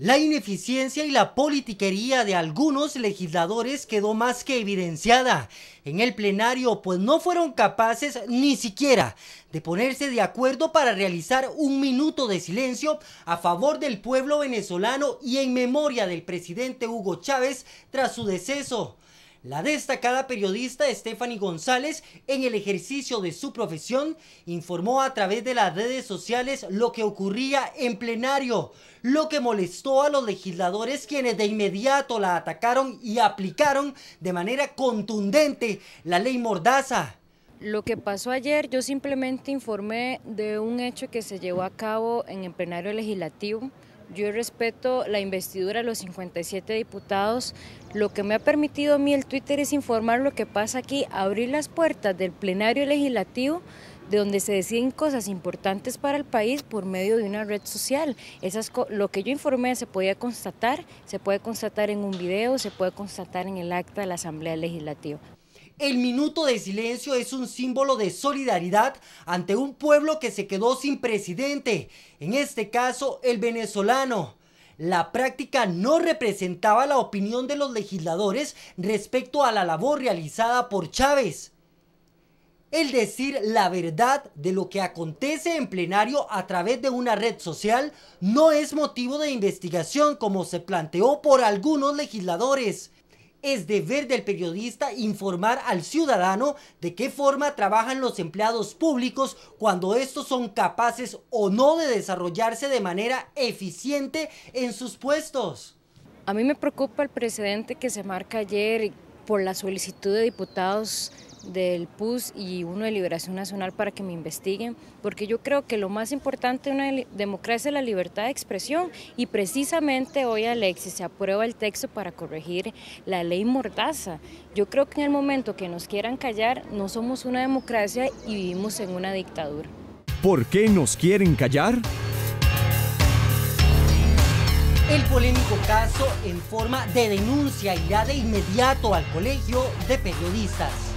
La ineficiencia y la politiquería de algunos legisladores quedó más que evidenciada en el plenario, pues no fueron capaces ni siquiera de ponerse de acuerdo para realizar un minuto de silencio a favor del pueblo venezolano y en memoria del presidente Hugo Chávez tras su deceso. La destacada periodista Stephanie González, en el ejercicio de su profesión, informó a través de las redes sociales lo que ocurría en plenario, lo que molestó a los legisladores quienes de inmediato la atacaron y aplicaron de manera contundente la ley Mordaza. Lo que pasó ayer, yo simplemente informé de un hecho que se llevó a cabo en el plenario legislativo yo respeto la investidura de los 57 diputados. Lo que me ha permitido a mí el Twitter es informar lo que pasa aquí, abrir las puertas del plenario legislativo de donde se deciden cosas importantes para el país por medio de una red social. Esas, lo que yo informé se podía constatar, se puede constatar en un video, se puede constatar en el acta de la Asamblea Legislativa. El minuto de silencio es un símbolo de solidaridad ante un pueblo que se quedó sin presidente, en este caso el venezolano. La práctica no representaba la opinión de los legisladores respecto a la labor realizada por Chávez. El decir la verdad de lo que acontece en plenario a través de una red social no es motivo de investigación como se planteó por algunos legisladores. Es deber del periodista informar al ciudadano de qué forma trabajan los empleados públicos cuando estos son capaces o no de desarrollarse de manera eficiente en sus puestos. A mí me preocupa el precedente que se marca ayer por la solicitud de diputados del PUS y uno de Liberación Nacional para que me investiguen, porque yo creo que lo más importante de una democracia es la libertad de expresión y precisamente hoy Alexis se aprueba el texto para corregir la ley Mordaza. Yo creo que en el momento que nos quieran callar, no somos una democracia y vivimos en una dictadura. ¿Por qué nos quieren callar? El polémico caso en forma de denuncia irá de inmediato al Colegio de Periodistas.